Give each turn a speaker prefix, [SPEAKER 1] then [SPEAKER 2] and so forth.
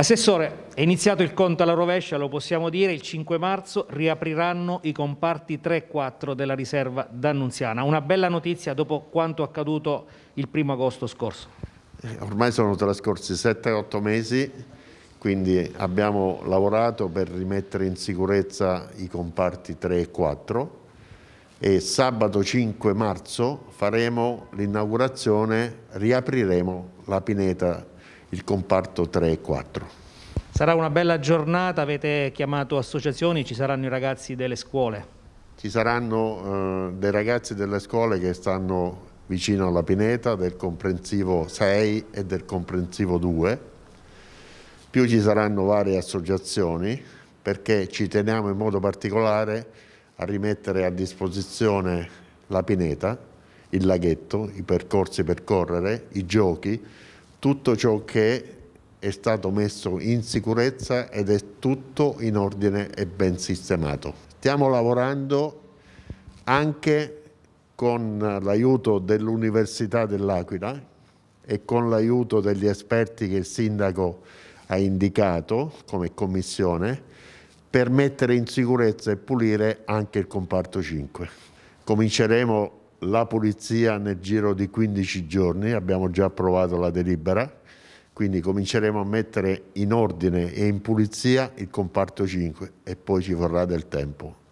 [SPEAKER 1] Assessore, è iniziato il conto alla rovescia, lo possiamo dire, il 5 marzo riapriranno i comparti 3 e 4 della riserva d'Annunziana. Una bella notizia dopo quanto accaduto il primo agosto scorso.
[SPEAKER 2] Eh, ormai sono trascorsi 7-8 mesi, quindi abbiamo lavorato per rimettere in sicurezza i comparti 3 e 4 e sabato 5 marzo faremo l'inaugurazione, riapriremo la pineta il comparto 3 e 4.
[SPEAKER 1] Sarà una bella giornata, avete chiamato associazioni, ci saranno i ragazzi delle scuole?
[SPEAKER 2] Ci saranno eh, dei ragazzi delle scuole che stanno vicino alla pineta del comprensivo 6 e del comprensivo 2, più ci saranno varie associazioni perché ci teniamo in modo particolare a rimettere a disposizione la pineta, il laghetto, i percorsi per correre, i giochi, tutto ciò che è stato messo in sicurezza ed è tutto in ordine e ben sistemato. Stiamo lavorando anche con l'aiuto dell'Università dell'Aquila e con l'aiuto degli esperti che il Sindaco ha indicato come commissione per mettere in sicurezza e pulire anche il comparto 5. Cominceremo la pulizia nel giro di 15 giorni, abbiamo già approvato la delibera, quindi cominceremo a mettere in ordine e in pulizia il comparto 5 e poi ci vorrà del tempo.